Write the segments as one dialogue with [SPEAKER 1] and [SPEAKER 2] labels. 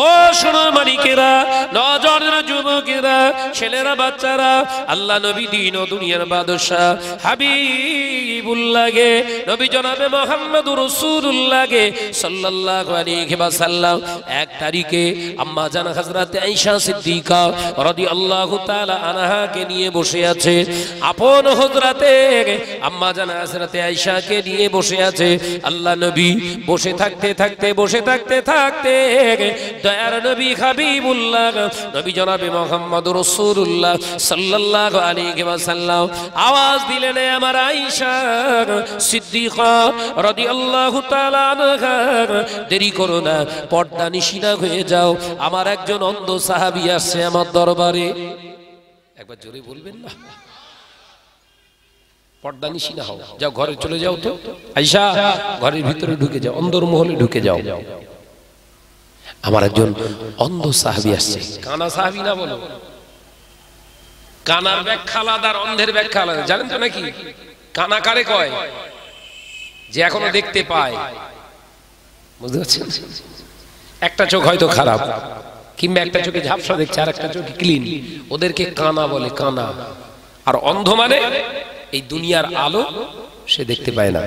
[SPEAKER 1] ও সোনার মালিকেরা নজর যুব যুবকেরা ছেলেরা বাচ্চারা আল্লাহ নবী দিন ও দুনিয়ার বাদশাহ হাবিবুল্লাহকে নবী জনাবে সাল্লাল্লাহু আলাইহি তারিখে আম্মা জান হযরত আয়েশা সিদ্দিকা রাদিয়াল্লাহু তাআলা নিয়ে বসে আছে আপন হযরতে আম্মা জান হযরত নিয়ে বসে আছে আল্লাহ নবী বসে থাকতে থাকতে বসে থাকতে থাকতে দয়ার নবী হাবিবুল্লাহ নবী জনাবে মোহাম্মদ রসুল্লাহ সাল্লাহ আলী সাল্লাম আওয়াজ দিলেন আমার আইসা সিদ্দিকা রদি আল্লাহ দেরি করো না পর্দা নিশিনা হয়ে যাও আমার একজন অন্ধ সাহাবি আসছে আমার দরবারে একবার জোরে বলবেন না পর্দা নিশিনা হও যাও ঘরে চলে যাও তো আইসা ঘরের ভিতরে ঢুকে যাও অন্দর মহলে ঢুকে যাও যাও আমার একজন অন্ধ সাহাবি আসছে কানা সাহাবি না বলো কানার ব্যাখ্যা আলাদা আর অন্ধের ব্যাখ্যা আলাদা জানেন তো নাকি কানা কারে কয় যে এখনো দেখতে পায় বুঝতে পারছেন একটা চোখ হয়তো খারাপ কিংবা একটা চোখে ঝাপসা দেখছে আর একটা চোখে ক্লিন ওদেরকে কানা বলে কানা আর অন্ধ মানে এই দুনিয়ার আলো সে দেখতে পায় না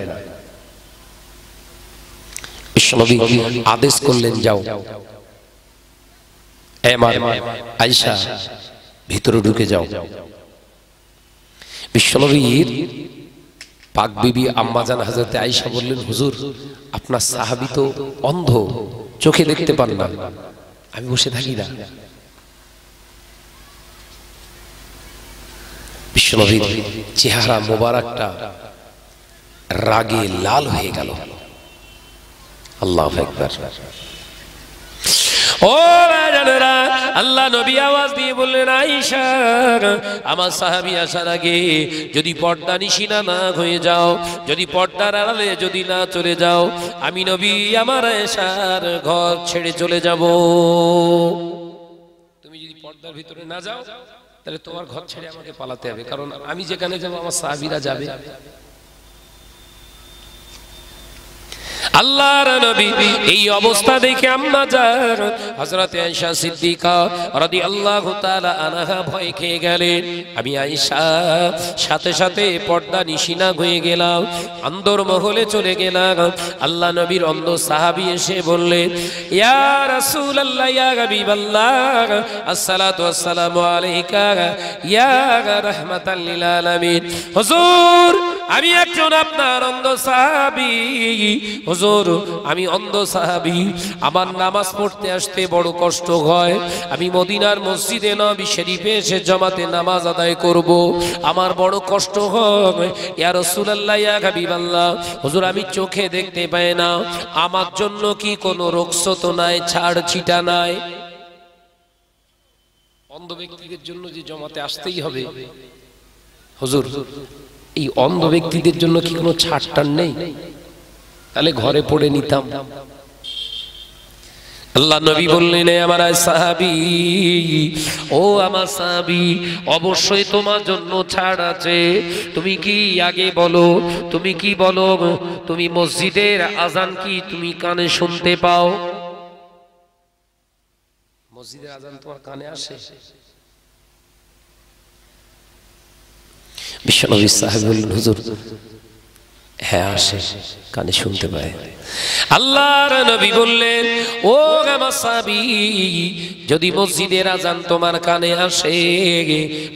[SPEAKER 1] আদেশ করলেন যাও আমার আইসা ভিতরে ঢুকে যাও বিশ্বনবীর পাক বিবি আম্মাজান হাজারতে আইসা বললেন হুজুর আপনার সাহাবি তো অন্ধ চোখে দেখতে পান না আমি বসে থাকি না বিশ্বনবীর চেহারা মোবারকটা রাগে লাল হয়ে গেল আল্লাহ একবার ও রাজানেরা আল্লাহ নবী আওয়াজ দিয়ে বললেন আইসা আমার সাহাবি আসার আগে যদি পর্দা নিশিনা না হয়ে যাও যদি পর্দার আড়ালে যদি না চলে যাও আমি নবী আমার আয়েশার ঘর ছেড়ে চলে যাব তুমি যদি পর্দার ভিতরে না যাও তাহলে তোমার ঘর ছেড়ে আমাকে পালাতে হবে কারণ আমি যেখানে যাবো আমার সাহাবিরা যাবে আল্লাহর নবী এই অবস্থা দেখে আম্মা যার হযরত আয়েশা সিদ্দিকা রাদিয়াল্লাহু তাআলা আনহা ভয় খেয়ে গেলেন আমি আয়েশা সাথে সাথে পর্দা নিশিনা হয়ে গেলাম আন্দর মহলে চলে গেলাম আল্লাহ নবীর অন্ধ সাহাবী এসে বললেন ইয়া রাসূলুল্লাহ ইয়া হাবিবাল্লাহ আসসালাতু আসসালামু আলাইকা ইয়া রাহমাতাল লিল আলামিন হুজুর আমি একজন আপনার অন্ধ সাহাবী হুজুর হুজুর আমি অন্ধ সাহাবি আমার নামাজ পড়তে আসতে বড় কষ্ট হয় আমি মদিনার মসজিদে নবী শরীফে এসে জমাতে নামাজ আদায় করব আমার বড় কষ্ট হয় ইয়া রাসূলুল্লাহ ইয়া হাবিবাল্লাহ হুজুর আমি চোখে দেখতে পাই না আমার জন্য কি কোনো রোগসত নাই ছাড় ছিটা নাই অন্ধ ব্যক্তিদের জন্য যে জমাতে আসতেই হবে হুজুর এই অন্ধ ব্যক্তিদের জন্য কি কোনো ছাড় টান নেই তাহলে ঘরে পড়ে নিতাম আল্লাহ নবী বললেন আমার সাহাবি ও আমার সাহাবি অবশ্যই তোমার জন্য ছাড় আছে তুমি কি আগে বলো তুমি কি বলো তুমি মসজিদের আজান কি তুমি কানে শুনতে পাও মসজিদের আজান তোমার কানে আসে বিশ্বনবী সাহেব বললেন হুজুর হ্যাঁ আসে কানে শুনতে পায় আল্লাহর নবী বললেন ও গামাসাবি যদি মসজিদের আজান তোমার কানে আসে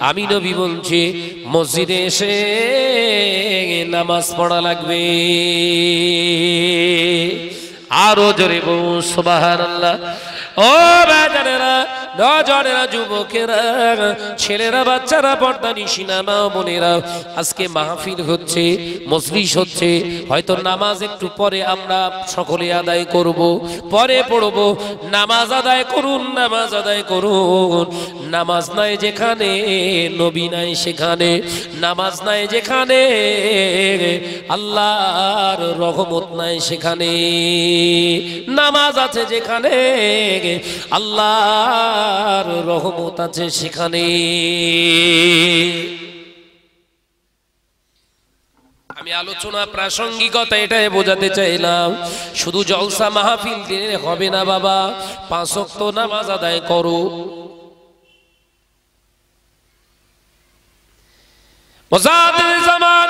[SPEAKER 1] আমি নবী বলছি মসজিদে এসে নামাজ পড়া লাগবে আরো জোরে বউ সুবাহ আল্লাহ ও বাজারেরা নজনেরা যুবকেরা ছেলেরা বাচ্চারা পর্দানি সিনেমা বোনেরা আজকে মাহফিল হচ্ছে মজলিস হচ্ছে হয়তো নামাজ একটু পরে আমরা সকলে আদায় করব পরে পড়ব নামাজ আদায় করুন নামাজ আদায় করুন নামাজ নাই যেখানে নবী নাই সেখানে নামাজ নাই যেখানে আল্লাহর রহমত নাই সেখানে নামাজ আছে যেখানে আল্লাহ আল্লাহর রহমত আছে সেখানে আমি আলোচনা প্রাসঙ্গিকতা এটাই বোঝাতে চাইলাম শুধু জলসা মাহফিল দিয়ে হবে না বাবা পাঁচক্ত নামাজ আদায় করো জামান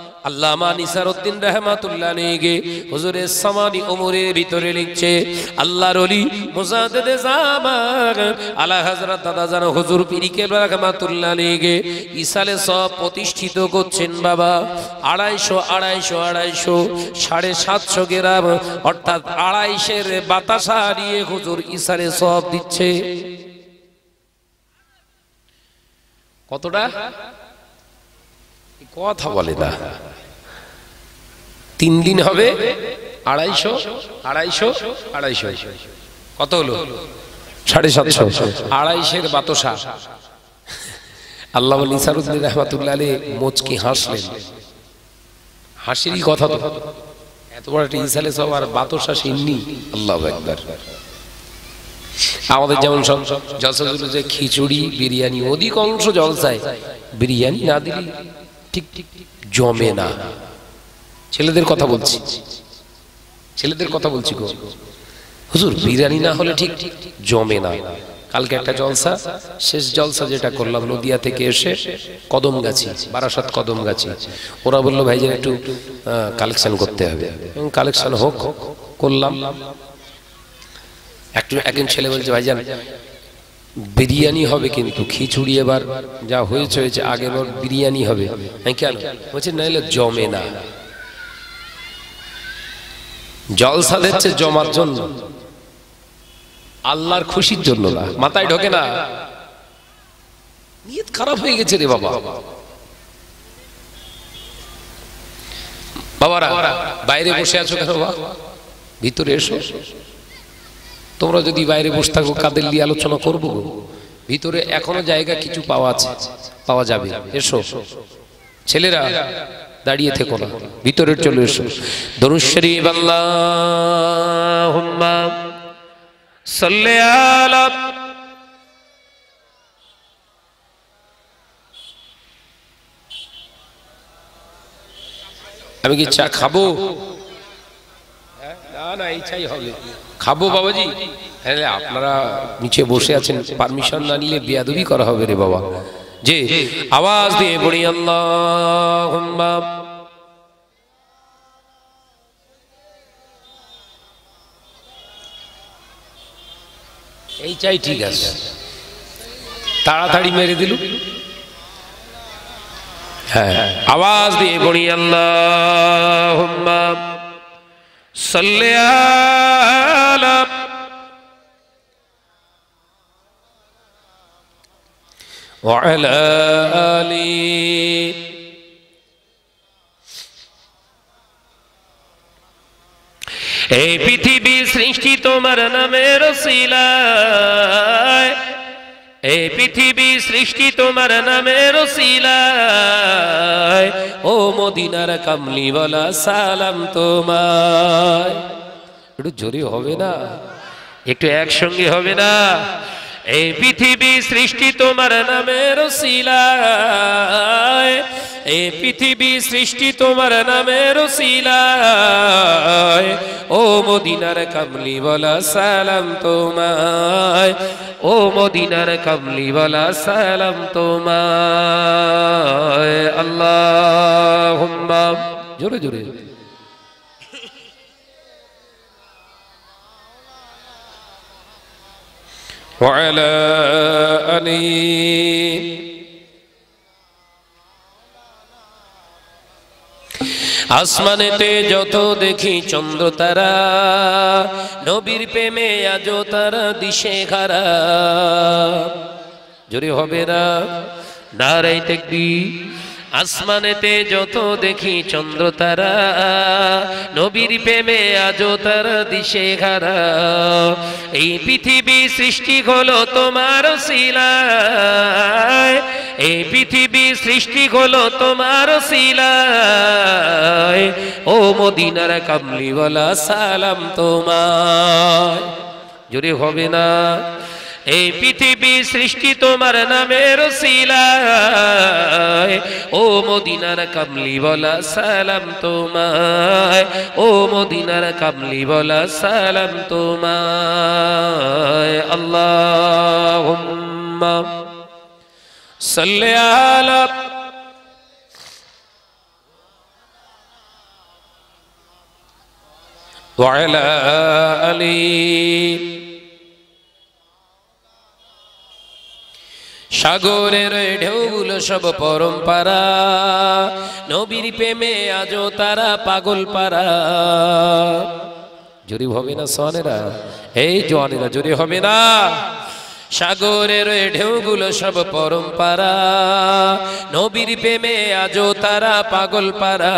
[SPEAKER 1] আল্লামা নিসারউদ্দিন রহমাতুল্লাহ গে হুজুরের সামানি ওমরের ভিতরে লিখছে আল্লাহর ওলি মুজাদ্দেদে জামান আলা হযরত দাদা জান হুজুর পীর কেবলা রহমাতুল্লাহ গে ইসালে সব প্রতিষ্ঠিত করছেন বাবা আড়াইশো আড়াইশো আড়াইশো সাড়ে সাতশো গ্রাম অর্থাৎ আড়াইশের বাতাসা নিয়ে হুজুর ইসালে সব দিচ্ছে কতটা কথা বলে না তিন দিন হবে আড়াইশো আড়াইশো আড়াইশো কত হলো সাড়ে সাতশো আড়াইশের বাতসা আল্লাহ নিসারুদ্দিন রহমাতুল্লাহ আলী হাসলেন হাসিরই কথা তো এত বড় একটা ইসালে সব আর বাতসা আল্লাহ একবার আমাদের যেমন সব যশোর যে খিচুড়ি বিরিয়ানি অধিকাংশ জলসায় বিরিয়ানি না দিলি ঠিক জমে না ছেলেদের কথা বলছি ছেলেদের কথা বলছি গো হুজুর বিরিয়ানি না হলে ঠিক জমে না কালকে একটা জলসা শেষ জলসা যেটা করলাম নদিয়া থেকে এসে কদম গাছি বারাসাত কদম গাছি ওরা বললো ভাই যে একটু কালেকশন করতে হবে কালেকশন হোক করলাম একটু একজন ছেলে বলছে ভাইজান বিরিয়ানি হবে কিন্তু খিচুড়ি এবার যা হয়েছে হয়েছে আগে এবার বিরিয়ানি হবে হ্যাঁ কেন বলছে নাইলে জমে না জলসা দিচ্ছে জমার জন্য আল্লাহর খুশির জন্য না মাথায় ঢোকে না নিয়ত খারাপ হয়ে গেছে রে বাবা বাবারা বাইরে বসে আছো কেন বাবা ভিতরে এসো তোমরা যদি বাইরে বসে থাকো কাদের নিয়ে আলোচনা করবো ভিতরে এখনো জায়গা কিছু পাওয়া আছে পাওয়া যাবে এসো ছেলেরা দাঁড়িয়ে থেকো না ভিতরে চলে এসো ধনুশ্বরী শরীফ আল্লাহুম্মা সাল্লি আলা আমি কি চা খাবো হ্যাঁ, না না এই চাই হবে খাবো বাবাজি হ্যাঁ আপনারা নিচে বসে আছেন পারমিশন না নিলে বেয়াদবি করা হবে রে বাবা যে আওয়াজ দিয়ে পড়ি আল্লাহ এই চাই ঠিক আছে তাড়াতাড়ি মেরে দিল হ্যাঁ আওয়াজ দিয়ে পড়ি আল্লাহ صل على وعلى آل এই পৃথিবী সৃষ্টি তোমার নামের শিলায় এই পৃথিবী সৃষ্টি তোমার নামের শিলা ও মদিনার কামলি বলা সালাম তোমায় একটু জোরে হবে না একটু একসঙ্গে হবে না এই পৃথিবী সৃষ্টি তোমার নামের শিলায় এ পৃথিবী সৃষ্টি তোমার নামের শিলায় ও মদিনার কামলি বলা সালাম তোমায় ও মদিনার কামলি বলা সালাম তোমায় আল্লাহ জোরে জোরে وعلى آله আসমানেতে যত দেখি চন্দ্র তারা নবীর প্রেমে আজ তারা দিশে খারা জোরে হবে না নারায় দেখবি আসমানেতে যত দেখি চন্দ্র তারা নবীর প্রেমে আজ তার দিশে হারা এই পৃথিবী সৃষ্টি হলো তোমার শিলা এই পৃথিবী সৃষ্টি হলো তোমার শিলা ও মদিনার কামলিওয়ালা সালাম তোমার জোরে হবে না এই পৃথিবী সৃষ্টি তোমার নামের শিলায় ও মদিনার কামলি বলা সালাম তোমায় ও মদিনার কামলি বলা সালাম তোমায় আল্লাহ সাল্লে আলা وعلى آله সাগরের ঢেউল সব পরম্পরা নবীর প্রেমে আজও তারা পাগল পারা জুরি হবে না সোয়ানেরা এই জোয়ানেরা জুরি হবে না সাগরের ঢেউগুলো সব পরম্পরা নবীর প্রেমে আজও তারা পাগল পারা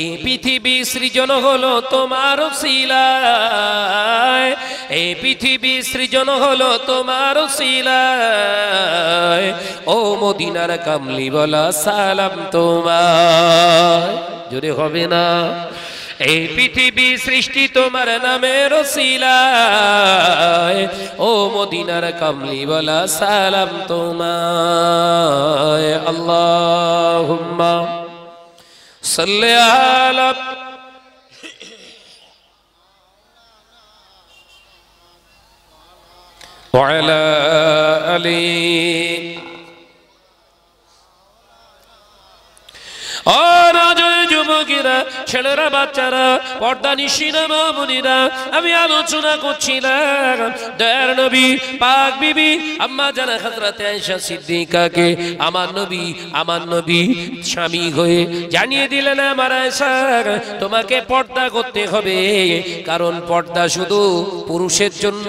[SPEAKER 1] এই পৃথিবী সৃজন হলো তোমার শিলায় এই পৃথিবী সৃজন হলো তোমার শিলা ও মদিনার কামলি বলা সালাম তোমার জোরে হবে না এই পৃথিবী সৃষ্টি তোমার নামে রসিলায় ও মদিনার কামলি বলা সালাম তোমায় আল্লাহ সাল্লে আলা وعلى آله ছেলেরা বাচ্চারা পর্দা নিশিনা মামুনিরা আমি আলোচনা করছিলাম দয়ার জানা হাজরাতে আয়েশা সিদ্দিকাকে আমার নবী আমার নবী স্বামী হয়ে জানিয়ে দিলেন আমার আয়েশা তোমাকে পর্দা করতে হবে কারণ পর্দা শুধু পুরুষের জন্য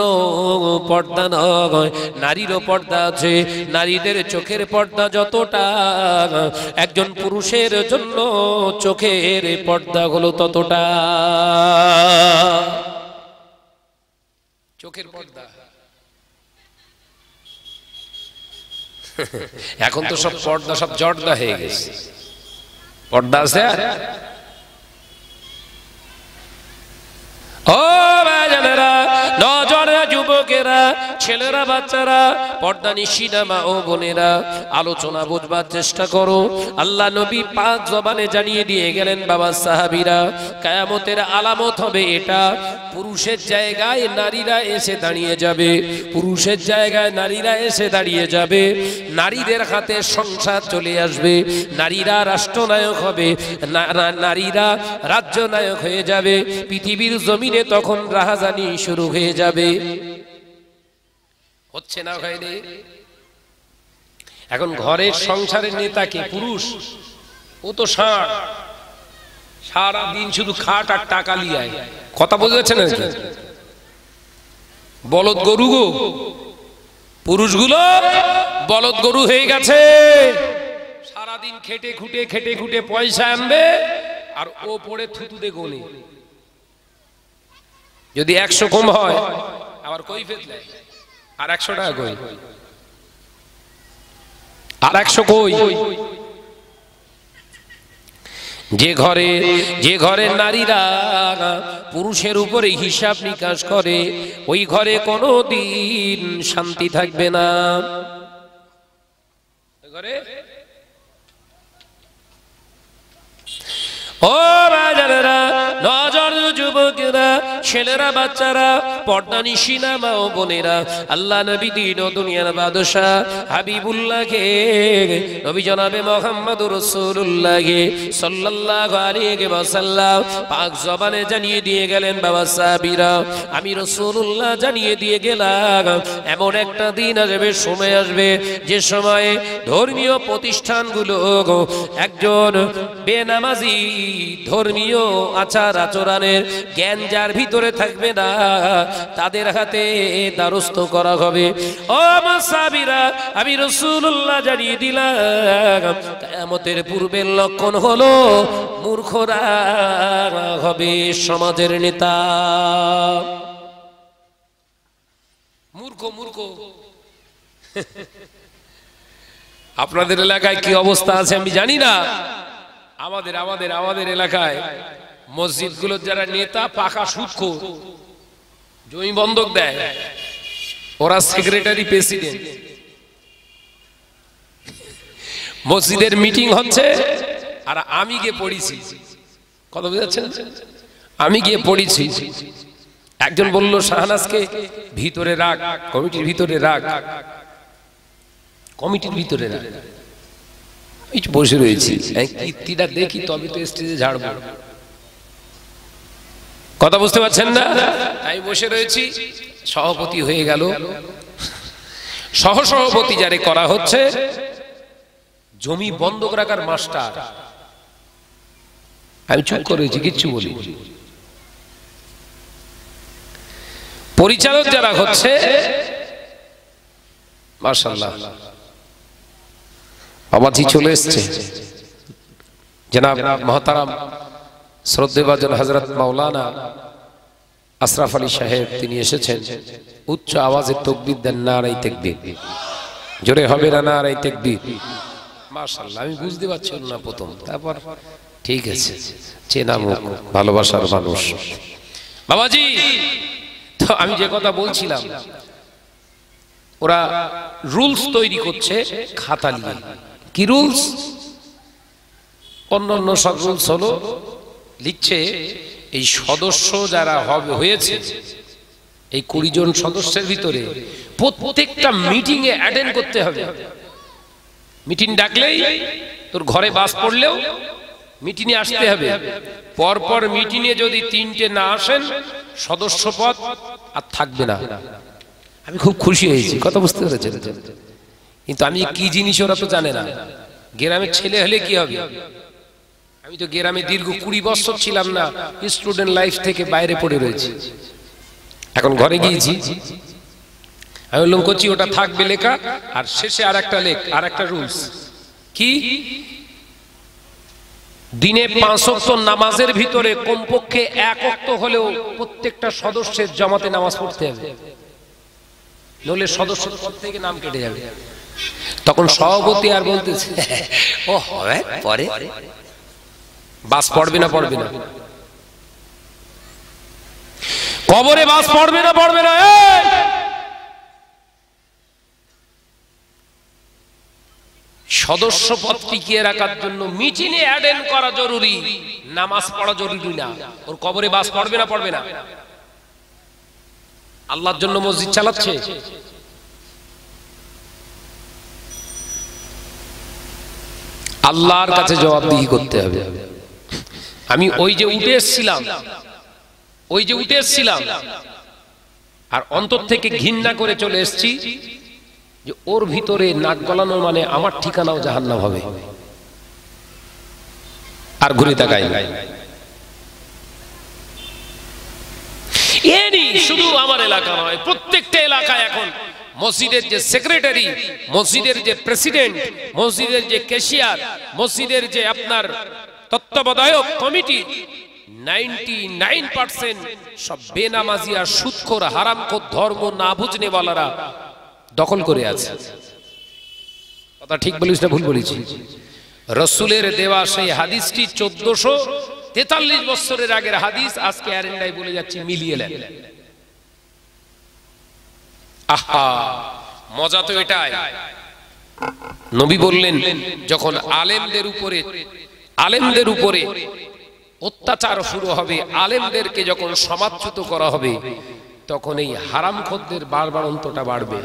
[SPEAKER 1] পর্দা নয় নারীরও পর্দা আছে নারীদের চোখের পর্দা যতটা একজন পুরুষের জন্য চোখের পর্দা পর্দা হলো ততটা চোখের পর্দা এখন তো সব পর্দা সব জর্দা হয়ে গেছে পর্দা আছে ও ছেলেরা বাচ্চারা পর্দা নিশিনা মা ও বোনেরা আলোচনা বুঝবার চেষ্টা করো আল্লাহ নবী পাঁচ জবানে জানিয়ে দিয়ে গেলেন বাবা সাহাবিরা কায়ামতের আলামত হবে এটা পুরুষের জায়গায় নারীরা এসে দাঁড়িয়ে যাবে পুরুষের জায়গায় নারীরা এসে দাঁড়িয়ে যাবে নারীদের হাতে সংসার চলে আসবে নারীরা রাষ্ট্রনায়ক হবে নারীরা রাজ্য নায়ক হয়ে যাবে পৃথিবীর জমিনে তখন রাহাজানি শুরু হয়ে যাবে হচ্ছে না হয়নি এখন ঘরের সংসারের নেতা কি পুরুষ ও তো ষাঁড় সারা দিন শুধু খাট আর টাকা লিয়ায় কথা বোঝা যাচ্ছে না বলদ গরু গো পুরুষগুলো বলদ গরু হয়ে গেছে সারাদিন খেটে খুটে খেটে খুটে পয়সা আনবে আর ও পড়ে দে গনে যদি একশো কম হয় আবার কই ফেতলে আর একশো টাকা কই আর একশো কই যে ঘরে যে ঘরে নারীরা পুরুষের উপরে হিসাব নিকাশ করে ওই ঘরে কোনো দিন শান্তি থাকবে না ও রাজারা নজর যুবকেরা ছেলেরা বাচ্চারা পর্দা নিশিনা মা ও বোনেরা আল্লাহ নবী দিন ও দুনিয়ার বাদশাহ হাবিবুল্লাহকে নবী জনাবে মোহাম্মদ রসুল্লাহকে আলাইহি ওয়া সাল্লাম পাক জবানে জানিয়ে দিয়ে গেলেন বাবা সাহাবিরা আমি রসুল্লাহ জানিয়ে দিয়ে গেলাম এমন একটা দিন আসবে সময় আসবে যে সময়ে ধর্মীয় প্রতিষ্ঠানগুলো একজন বেনামাজি ধর্মীয় আচার আচরণের জ্ঞান যার ভিতরে থাকবে না তাদের হাতে দ্বারস্থ করা হবে ও আমার সাবিরা আমি রসুল্লাহ জানিয়ে দিলাম কেমতের পূর্বের লক্ষণ হলো মূর্খরা হবে সমাজের নেতা মূর্খ মূর্খ আপনাদের এলাকায় কি অবস্থা আছে আমি জানি না আমাদের আমাদের আমাদের এলাকায় মসজিদ যারা নেতা পাকা সূক্ষ্ম জমি বন্ধক দেয় ওরা সেক্রেটারি প্রেসিডেন্ট মসজিদের মিটিং হচ্ছে আর আমি গিয়ে পড়িছি কত বুঝাচ্ছেন আমি গিয়ে পড়িছি একজন বলল শাহনাজকে ভিতরে রাখ কমিটির ভিতরে রাখ কমিটির ভিতরে রাখ বসে রয়েছি কীর্তিটা দেখি তবে তো স্টেজে ঝাড়বো কথা বুঝতে পারছেন না তাই বসে রয়েছি সভাপতি হয়ে গেল সহসভাপতি যারে করা হচ্ছে জমি বন্ধক রাখার মাস্টার আমি চুপ করেছি কিচ্ছু বলি পরিচালক যারা হচ্ছে মার্শাল্লাহ বাবাজি চলে এসছে জনাব মহতারাম শ্রদ্ধেবাজন হজরত মাওলানা আশরাফ আলী সাহেব তিনি এসেছেন উচ্চ আওয়াজে তকবির দেন না আড়াই তেকবির জোরে হবে না না আড়াই তেকবির মার্শাল্লাহ আমি বুঝতে পারছি না প্রথম তারপর ঠিক আছে চেনা মুখ ভালোবাসার মানুষ বাবাজি তো আমি যে কথা বলছিলাম ওরা রুলস তৈরি করছে খাতা নিয়ে কি রুলস অন্য অন্য সব রুলস হলো লিখছে এই সদস্য যারা হবে হয়েছে এই কুড়ি জন সদস্যের ভিতরে প্রত্যেকটা মিটিং এ অ্যাটেন্ড করতে হবে মিটিং ডাকলেই তোর ঘরে বাস পড়লেও মিটিংয়ে আসতে হবে পরপর মিটিংয়ে যদি তিনটে না আসেন সদস্য পদ আর থাকবে না আমি খুব খুশি হয়েছি কথা বুঝতে পেরেছেন কিন্তু আমি কি জিনিস ওরা তো জানে না গ্রামের ছেলে হলে কি হবে আমি তো গ্রামে দীর্ঘ কুড়ি বছর ছিলাম না স্টুডেন্ট লাইফ থেকে বাইরে পড়ে রয়েছি এখন ঘরে গিয়েছি আমি বললাম করছি ওটা থাকবে লেখা আর শেষে আর একটা লেখ আর একটা রুলস কি দিনে পাঁচ অক্ত নামাজের ভিতরে কমপক্ষে এক অক্ত হলেও প্রত্যেকটা সদস্যের জমাতে নামাজ পড়তে হবে নলে সদস্য থেকে নাম কেটে যাবে তখন সভাপতি আর বলতেছে ও হবে পরে বাস পড়বে না পড়বে না কবরে বাস পড়বে না পড়বে না সদস্য পদ টিকিয়ে রাখার জন্য মিটিং অ্যাটেন্ড করা জরুরি নামাজ পড়া জরুরি না ওর কবরে বাস পড়বে না পড়বে না আল্লাহর জন্য মসজিদ চালাচ্ছে আল্লাহর কাছে জবাবদিহি করতে হবে আমি ওই যে উঠে এসছিলাম ওই যে উঠে এসছিলাম আর অন্তর থেকে ঘৃণা করে চলে এসছি যে ওর ভিতরে নাক গলানো মানে আমার ঠিকানাও জাহান্নাম হবে আর ঘুরে তাকাই শুধু আমার এলাকা নয় প্রত্যেকটা এলাকায় এখন মসজিদের যে সেক্রেটারি মসজিদের যে প্রেসিডেন্ট মসজিদের যে ক্যাশিয়ার মসজিদের যে আপনার তত্ত্বাবধায়ক কমিটি সব বেনামাজি আর হারামখোর ধর্ম না বুঝনে দখল করে আছে কথা ঠিক বলিস না ভুল দেওয়া সেই হাদিসটি তেতাল্লিশ বছরের আগের হাদিস আজকে অ্যারেন্ডাই বলে যাচ্ছে মিলিয়ে নেন আহা মজা তো এটাই নবী বললেন যখন আলেমদের উপরে আলেমদের উপরে অত্যাচার শুরু হবে আলেমদেরকে যখন সমাচ্যুত করা হবে তখন এই হারাম খদ্দের বারবার অন্তটা বাড়বে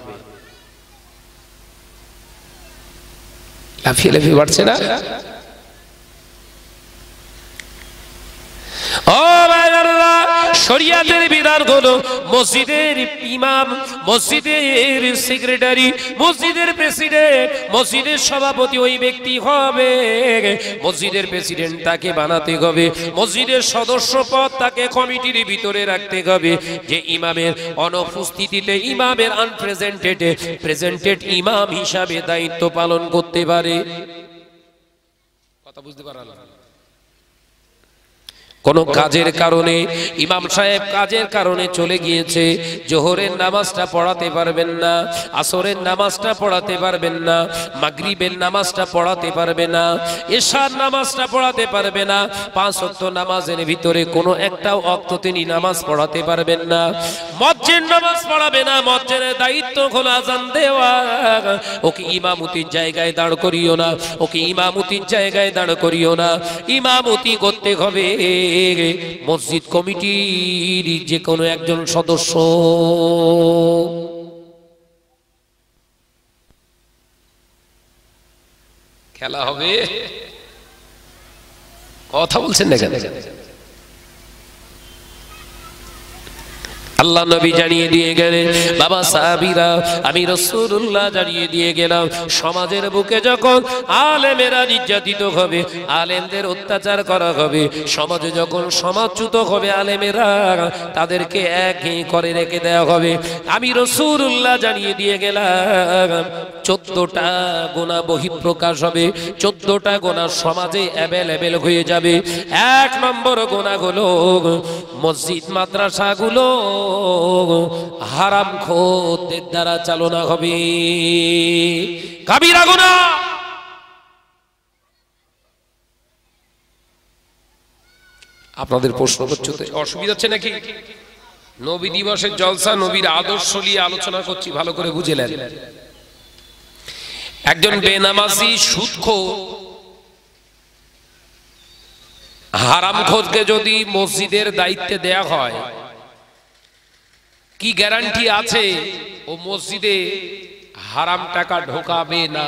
[SPEAKER 1] লাফিয়ে লাফিয়ে বাড়ছে না শরিয়াতের বিধান হলো মসজিদের ইমাম মসজিদের সেক্রেটারি মসজিদের প্রেসিডেন্ট মসজিদের সভাপতি ওই ব্যক্তি হবে মসজিদের প্রেসিডেন্ট তাকে বানাতে হবে মসজিদের সদস্য পদ তাকে কমিটির ভিতরে রাখতে হবে যে ইমামের অনুপস্থিতিতে ইমামের আনপ্রেজেন্টেড প্রেজেন্টেড ইমাম হিসাবে দায়িত্ব পালন করতে পারে কথা বুঝতে পারলাম কোনো কাজের কারণে ইমাম সাহেব কাজের কারণে চলে গিয়েছে জোহরের নামাজটা পড়াতে পারবেন না আসরের নামাজটা পড়াতে পারবেন না মাগরিবের নামাজটা পড়াতে পারবে না এশার নামাজটা পড়াতে পারবে না পাঁচ অক্ত নামাজের ভিতরে কোনো একটাও অক্ত তিনি নামাজ পড়াতে পারবেন না মজ্জের নামাজ পড়াবে না মজ্জের দায়িত্ব খোলা জান দেওয়া ওকে ইমামতির জায়গায় দাঁড় করিও না ওকে ইমামতির জায়গায় দাঁড় করিও না ইমামতি করতে হবে মসজিদ কমিটির যে কোনো একজন সদস্য খেলা হবে কথা বলছেন না কেন আল্লাহ নবী জানিয়ে দিয়ে গেলেন বাবা সাহাবিরা আমি রসুল্লাহ জানিয়ে দিয়ে গেলাম সমাজের বুকে যখন আলেমেরা নির্যাতিত হবে আলেমদের অত্যাচার করা হবে সমাজে যখন সমাজচ্যুত হবে আলেমেরা তাদেরকে একই করে রেখে দেওয়া হবে আমি রসুল্লাহ জানিয়ে দিয়ে গেলাম চোদ্দটা গোনা বহিঃপ্রকাশ হবে চোদ্দটা গোনা সমাজে অ্যাভেলেবেল হয়ে যাবে এক নম্বর গোনা মসজিদ মাদ্রাসাগুলো হারাম খোদের দ্বারা চালনা হবে কাবিরা গুণা আপনাদের প্রশ্ন করছো অসুবিধা হচ্ছে নাকি নবী দিবসের জলসা নবীর আদর্শ নিয়ে আলোচনা করছি ভালো করে বুঝেলেন একজন বেনামাজি সুদখো খোঁজকে যদি মসজিদের দায়িত্বে দেয়া হয় কি গ্যারান্টি আছে ও মসজিদে হারাম টাকা ঢোকাবে না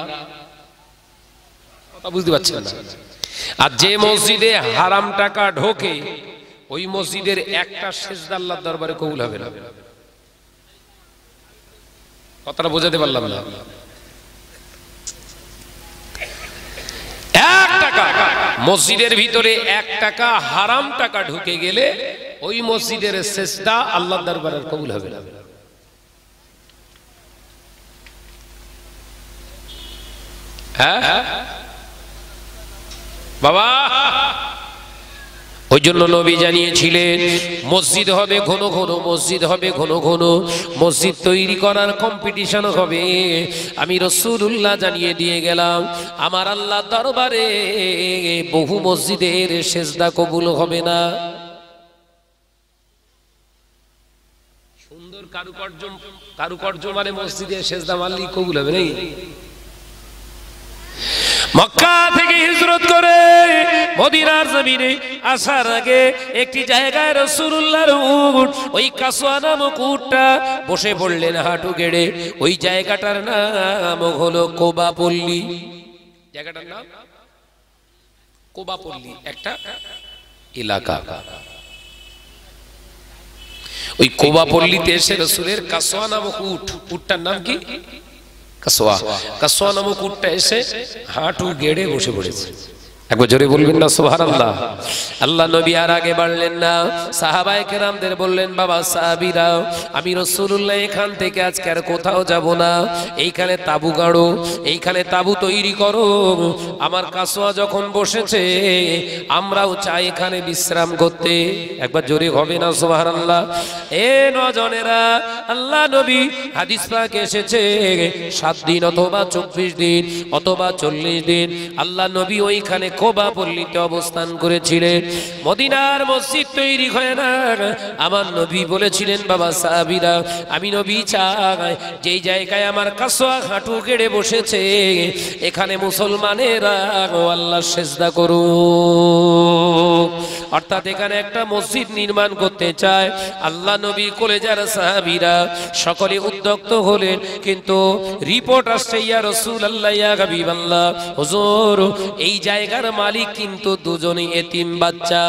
[SPEAKER 1] কথা বুঝতে পারছেন না আর যে মসজিদে হারাম টাকা ঢোকে ওই মসজিদের একটা শেষ আল্লাহর দরবারে কবুল হবে না কথাটা বোঝাতে পারলাম না মসজিদের ভিতরে এক টাকা হারাম টাকা ঢুকে গেলে ওই মসজিদের শেষটা আল্লাহ দরবারের কবুল হবে না হ্যাঁ বাবা ওই জন্য নবী জানিয়েছিলেন মসজিদ হবে ঘন ঘন মসজিদ হবে ঘন ঘন মসজিদ তৈরি করার কম্পিটিশন হবে আমি রসুল্লাহ জানিয়ে দিয়ে গেলাম আমার আল্লাহ দরবারে বহু মসজিদের সেজদা কবুল হবে না সুন্দর কারুকার্য কারুকার্য মানে মসজিদের সেজদা মারলেই কবুল হবে নেই মক্কা থেকে হিজরত করে মদিনার জমিনে আসার আগে একটি জায়গায় রসুল্লাহর উট ওই কাসোয়া নামক উটটা বসে পড়লেন হাঁটু গেড়ে ওই জায়গাটার নাম হলো কোবাপল্লী জায়গাটার নাম কোবাপল্লী একটা এলাকা ওই কোবাপল্লীতে এসে রসুলের কাসোয়া নামক উট উটটার নাম কি কাসোয়া কাসোয়া নামক উটটা এসে হাঁটু গেড়ে বসে পড়েছে একবার জোরে বলবেন না সোহার আল্লাহ আল্লাহ নবী আর আগে বাড়লেন না সাহাবায় কেরামদের বললেন বাবা সাহাবিরা আমি রসুল্লাহ এখান থেকে আজকে আর কোথাও যাব না এইখানে তাবু গাড়ো এইখানে তাবু তৈরি করো আমার কাসোয়া যখন বসেছে আমরাও চাই এখানে বিশ্রাম করতে একবার জোরে হবে না সোহার আল্লাহ এ নজনেরা আল্লাহ নবী হাদিস পাক এসেছে সাত দিন অথবা চব্বিশ দিন অথবা চল্লিশ দিন আল্লাহ নবী ওইখানে কোবা পল্লীতে অবস্থান করেছিলেন মদিনার মসজিদ তৈরি হয় না আমার নবী বলেছিলেন বাবা সাহাবিরা আমি নবী চাই যেই জায়গায় আমার কাসোয়া হাঁটু কেড়ে বসেছে এখানে মুসলমানেরা আল্লাহ সেজদা করুক অর্থাৎ এখানে একটা মসজিদ নির্মাণ করতে চায় আল্লাহ নবী কলেজার সাহাবিরা সকলে উদ্যক্ত হলেন কিন্তু রিপোর্ট আসছে ইয়া রসুল আল্লাহ ইয়া আল্লাহ হজোর এই জায়গার মালিক কিন্তু দুজনেই এতিম বাচ্চা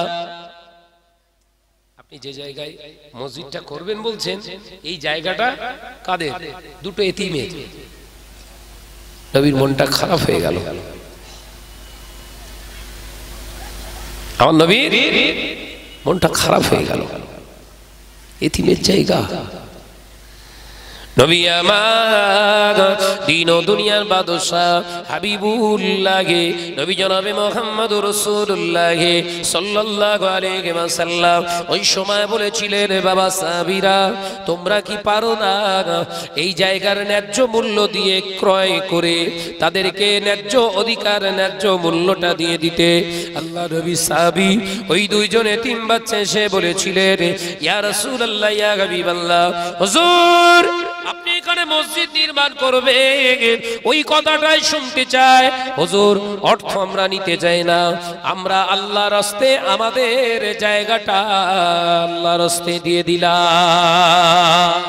[SPEAKER 1] আপনি যে জায়গায় মসজিদটা করবেন বলছেন এই জায়গাটা কাদের দুটো এতিমে নবীর মনটা খারাপ হয়ে গেল আমার নবীর মনটা খারাপ হয়ে গেল এতিমের জায়গা নবী আমার দিন ও দুনিয়ার বাদশাহ হাবিবুল্লাহে নবী জনাবে মোহাম্মদ রসুল্লাহে সাল্লাল্লাহু আলাইহি ওয়াসাল্লাম ওই সময় বলেছিলেন বাবা সাবিরা তোমরা কি পারো না এই জায়গার ন্যায্য মূল্য দিয়ে ক্রয় করে তাদেরকে ন্যায্য অধিকার ন্যায্য মূল্যটা দিয়ে দিতে আল্লাহ নবী সাবি ওই দুইজনে তিন বাচ্চা এসে বলেছিলেন ইয়া রাসূলুল্লাহ ইয়া হাবিবাল্লাহ হুজুর আপনি এখানে মসজিদ নির্মাণ করবেন ওই কথাটাই শুনতে চায় হুজুর অর্থ আমরা নিতে চাই না আমরা আল্লাহ রাস্তে আমাদের জায়গাটা আল্লাহ রাস্তে দিয়ে দিলাম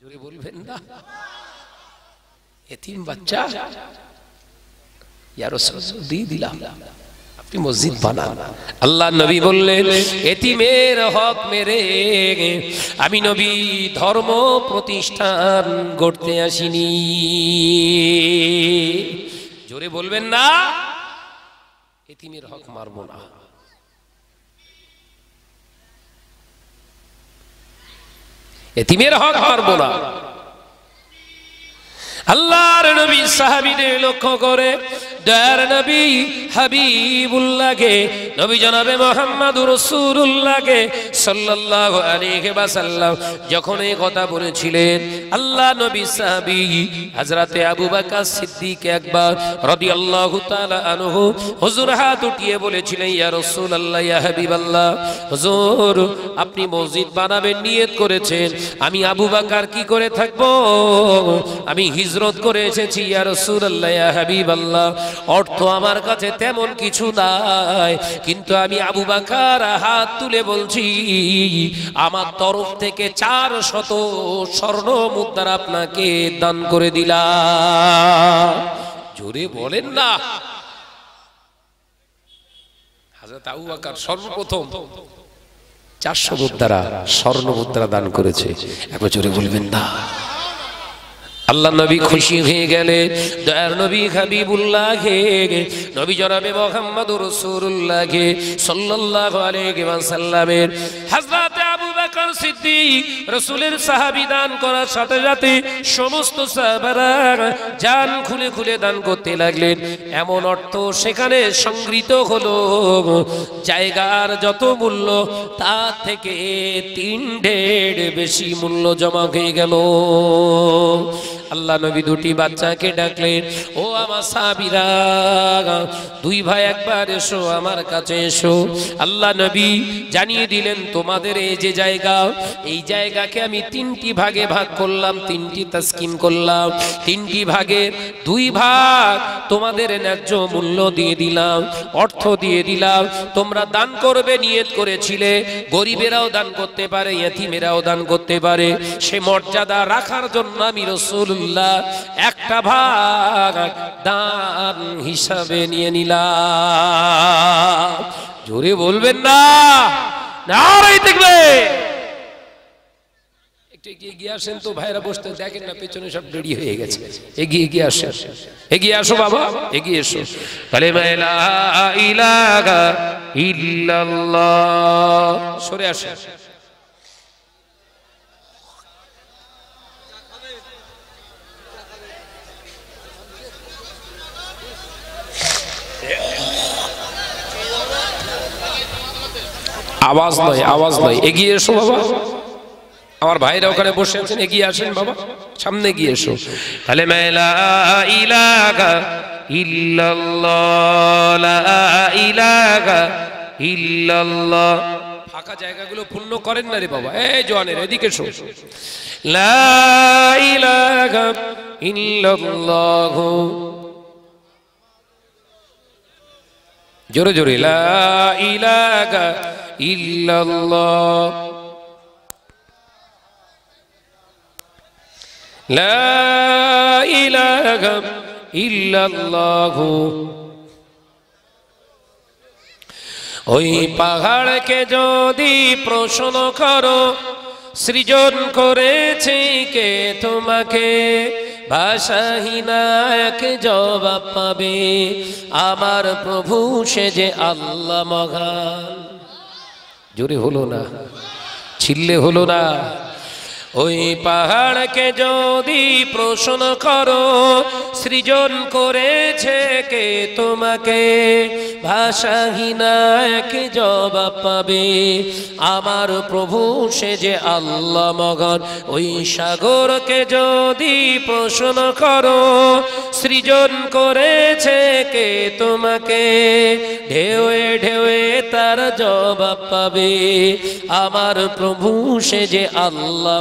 [SPEAKER 1] জোরে বলবেন না এতিম বাচ্চা ইয়ার দিয়ে দিলাম আপনি মসজিদ বানান আল্লাহ নবী বললেন এতিমের হক মেরে আমি নবী ধর্ম প্রতিষ্ঠান গড়তে আসিনি জোরে বলবেন না এতিমের হক মারব না এতিমের হক মারব না আল্লাহর নবী সাহাবিদের লক্ষ্য করে দয়ার নবী হাবিবুল্লাহকে নবী জনাবে মোহাম্মদ রসুল্লাহকে সাল্লাল্লাহু আলাইহি বা সাল্লাম যখন এই কথা বলেছিলেন আল্লাহ নবী সাহাবি হযরতে আবু বকর সিদ্দিক একবার রাদিয়াল্লাহু তাআলা আনহু হুজুর হাত উঠিয়ে বলেছিলেন ইয়া রাসূলুল্লাহ ইয়া হাবিবাল্লাহ হুজুর আপনি মসজিদ বানাবেন নিয়ত করেছেন আমি আবু বকর কি করে থাকব আমি হিজ হিজরত করে এসেছি আর সুরাল্লাহ হাবিব আল্লাহ অর্থ আমার কাছে তেমন কিছু নাই কিন্তু আমি আবু বাকার হাত তুলে বলছি আমার তরফ থেকে চার শত স্বর্ণ মুদ্রা আপনাকে দান করে দিলা জোরে বলেন না আবু বাকার সর্বপ্রথম চারশো মুদ্রা স্বর্ণ মুদ্রা দান করেছে একবার জোরে বলবেন না আল্লাহ নবী খুশি হয়ে গেলে দয়ার নবী হাবিবুল্লাহে নবী জরাবে মোহাম্মদ রসুল্লাহে সাল্লাহ আলহ সাল্লামের হাজরাতে আবু আকার সিদ্দিক রসুলের সাহাবি দান করার সাথে সাথে সমস্ত সাহাবারা যান খুলে খুলে দান করতে লাগলেন এমন অর্থ সেখানে সংগৃহীত হলো জায়গার যত মূল্য তার থেকে তিন ঢের বেশি মূল্য জমা হয়ে গেল আল্লাহ নবী দুটি বাচ্চাকে ডাকলেন ও আমার সাবিরা দুই ভাই একবার এসো আমার কাছে এসো আল্লাহ নবী জানিয়ে দিলেন তোমাদের এই যে জায়গা এই জায়গাকে আমি তিনটি ভাগে ভাগ করলাম তিনটি তাস্কিন করলাম তিনটি ভাগে দুই ভাগ তোমাদের ন্যায্য মূল্য দিয়ে দিলাম অর্থ দিয়ে দিলাম তোমরা দান করবে নিয়ত করেছিলে গরিবেরাও দান করতে পারে এথিমেরাও দান করতে পারে সে মর্যাদা রাখার জন্য আমি রসুল রসুল্লাহ একটা ভাগ দান হিসাবে নিয়ে নিলাম জোরে বলবেন না নারাই দেখবে একটু এগিয়ে গিয়ে তো বসতে পেছনে সব হয়ে গেছে এগিয়ে এগিয়ে আসো বাবা এগিয়ে সরে আসে আওয়াজ নয় আওয়াজ নয় এগিয়ে এসো বাবা আমার ভাইরা ওখানে বসে আছেন এগিয়ে আসেন বাবা সামনে গিয়ে এসো তাহলে মেলা ইলাকা ইল্লাল্লাহ ফাঁকা জায়গাগুলো পূর্ণ করেন না রে বাবা এই জোয়ানের এদিকে শো ইল্লাল্লাহ জোরে জোরে লা ইলাকা ওই পাহাড়কে যদি প্রশ্ন কর সৃজন করেছে কে তোমাকে ভাষাহীনায়ক জবাব পাবে আমার প্রভু সে যে আল্লাহ মহান জোরে হলো না ছিললে হলো না ওই পাহাড়কে যদি প্রশ্ন করো সৃজন করেছে কে তোমাকে ভাষাহীনা এক জবাব পাবে আমার প্রভু সে যে আল্লাহ মগন ওই সাগরকে যদি প্রশ্ন করো সৃজন করেছে কে তোমাকে ঢেউয়ে ঢেউয়ে তার জবাব পাবে আমার প্রভু সে যে আল্লাহ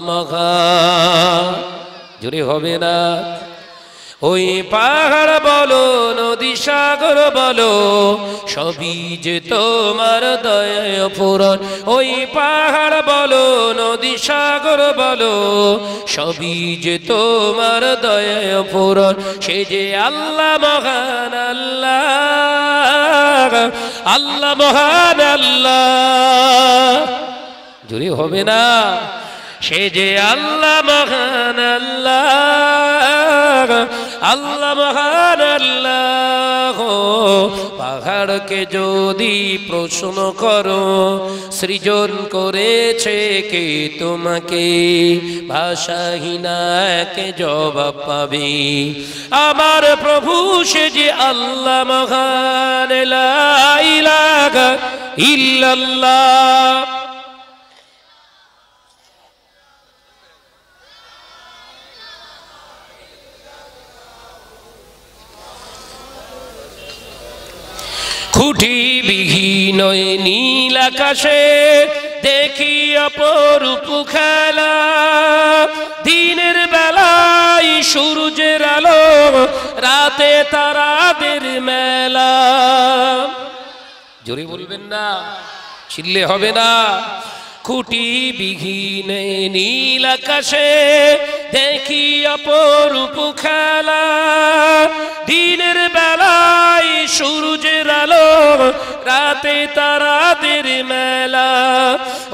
[SPEAKER 1] জুড়ে হবে না ওই পাহাড় বলো নদী সাগর বলো সবই যে তোমার দয় পূরণ ওই পাহাড় বলো নদী সাগর বলো সবই যে তোমার দয় পূরণ সে যে আল্লাহ মহান আল্লাহ আল্লাহ মহান আল্লাহ জুড়ে হবে না সে যে আল্লাহ মহান আল্লাহ আল্লাহ মহান আল্লাহ পাহাড়কে যদি প্রশ্ন করো সৃজন করেছে কে তোমাকে কে জবাব পাবে আমার প্রভু সে যে আল্লাহ মহান ইল্লাল্লাহ খুঁটি বিহীন নীল আকাশে দেখি অপরূপ খেলা দিনের বেলায় সূর্যের আলো রাতে তারাদের মেলা জোরে বলবেন না ছিললে হবে না খুঁটি বিঘিন নীল আকাশে দেখি অপরূপ খেলা দিনের বেলা তারা তারাদের মেলা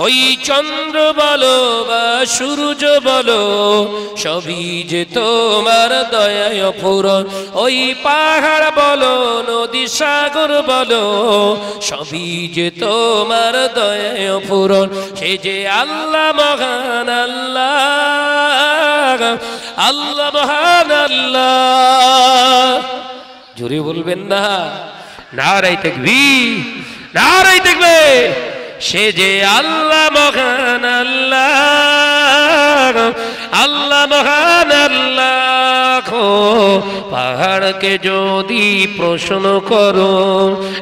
[SPEAKER 1] ওই চন্দ্র বলো বা সূর্য বলো সবই যে তোমার দয়ায় ফুরন ওই পাহাড় বলো নদী সাগর বলো সবই যে তোমার দয়ায় ফুরন সে যে আল্লাহ মহান আল্লাহ আল্লাহ মহান আল্লাহ জুড়ে বলবেন না নারাই থাকবি নারাই থাকবে সে যে আল্লাহ মহান আল্লাহ আল্লাহ মহান আল্লাহ পাহাড়কে যদি প্রশ্ন করো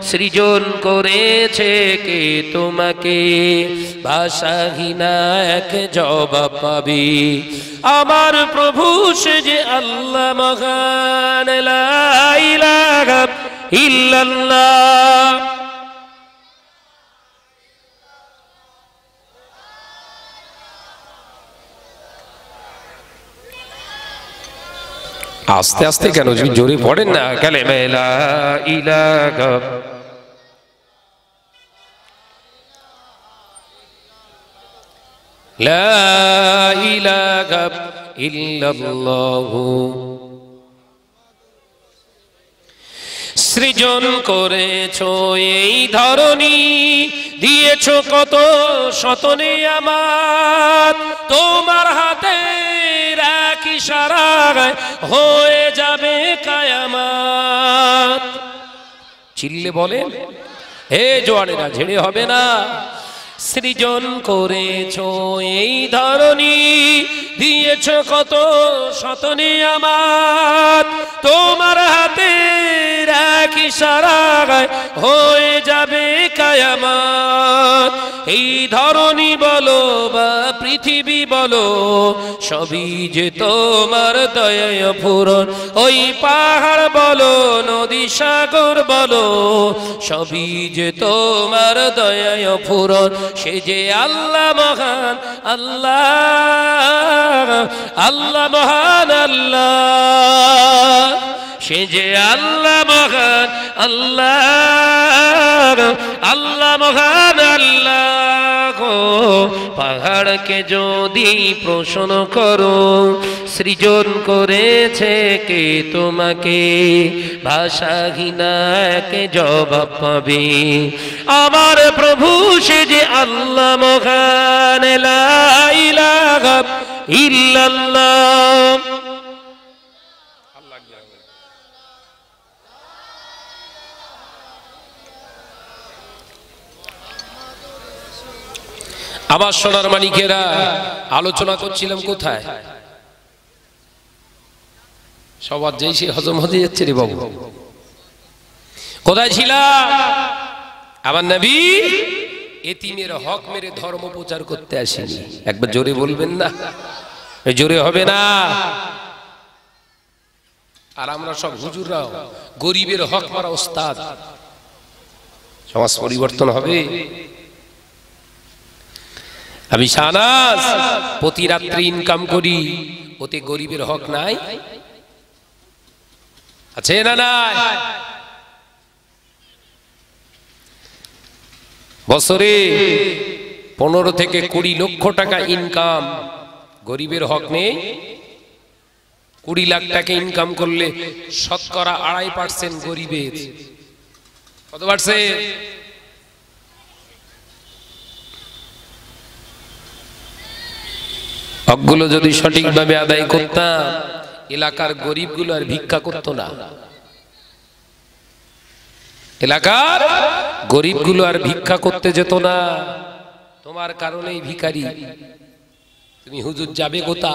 [SPEAKER 1] সৃজন করেছে কে তোমাকে ভাষাহীনা এক জবাব পাবি আমার প্রভু সে যে আল্লাহ মহান লাইলা আস্তে আস্তে কেন জোরে পড়েন না কালে মেলা ইলাক ইলাক إله সৃজন করেছ এই ধরনী দিয়েছ কত শতনে আমার তোমার হাতে রাখি সারা হয়ে যাবে কায়ামাত চিল্লে বলে হে জোয়ানেরা ঝেড়ে হবে না সৃজন করেছ এই ধরনী দিয়েছ কত শতনে আমার তোমার হাতে রাখি সারা হয়ে যাবে কায়ামাত এই ধরনী বলো বা পৃথিবী বলো সবই যে তোমার দয়া ফুরন ওই পাহাড় বলো নদী সাগর বলো সবই যে তোমার দয়া ফুরন সে যে আল্লাহ মহান আল্লাহ আল্লাহ মহান আল্লাহ সে যে আল্লাহ আল্লাহ আল্লাহ মহান আল্লাহ পাহাড়কে যদি প্রশ্ন করো সৃজন করেছে কে তোমাকে ভাষাহীনাকে জবাব পাবে আমার প্রভু সে যে আল্লাহ মহান ইল্লাল্লাহ আবার সোনার মানিকেরা আলোচনা করছিলাম কোথায় সবার যেই সে হজম হতে যাচ্ছে রে বাবু কোথায় ছিলাম আমার নবী এতিমের হক মেরে ধর্ম প্রচার করতে আসেনি একবার জোরে বলবেন না জোরে হবে না আর আমরা সব হুজুররাও গরিবের হক মারা ওস্তাদ সমাজ পরিবর্তন হবে আমি শাহনাজ প্রতি রাত্রি ইনকাম করি ওতে গরিবের হক নাই আছে না নাই বছরে পনেরো থেকে কুড়ি লক্ষ টাকা ইনকাম গরিবের হক নেই কুড়ি লাখ টাকা ইনকাম করলে শতকরা আড়াই পার্সেন্ট গরিবের কত পার্সেন্ট হকগুলো যদি সঠিকভাবে আদায় করতাম এলাকার গরিবগুলো আর ভিক্ষা করতো না এলাকার গরিবগুলো আর ভিক্ষা করতে যেত না তোমার কারণেই ভিখারি তুমি হুজুর যাবে কোথা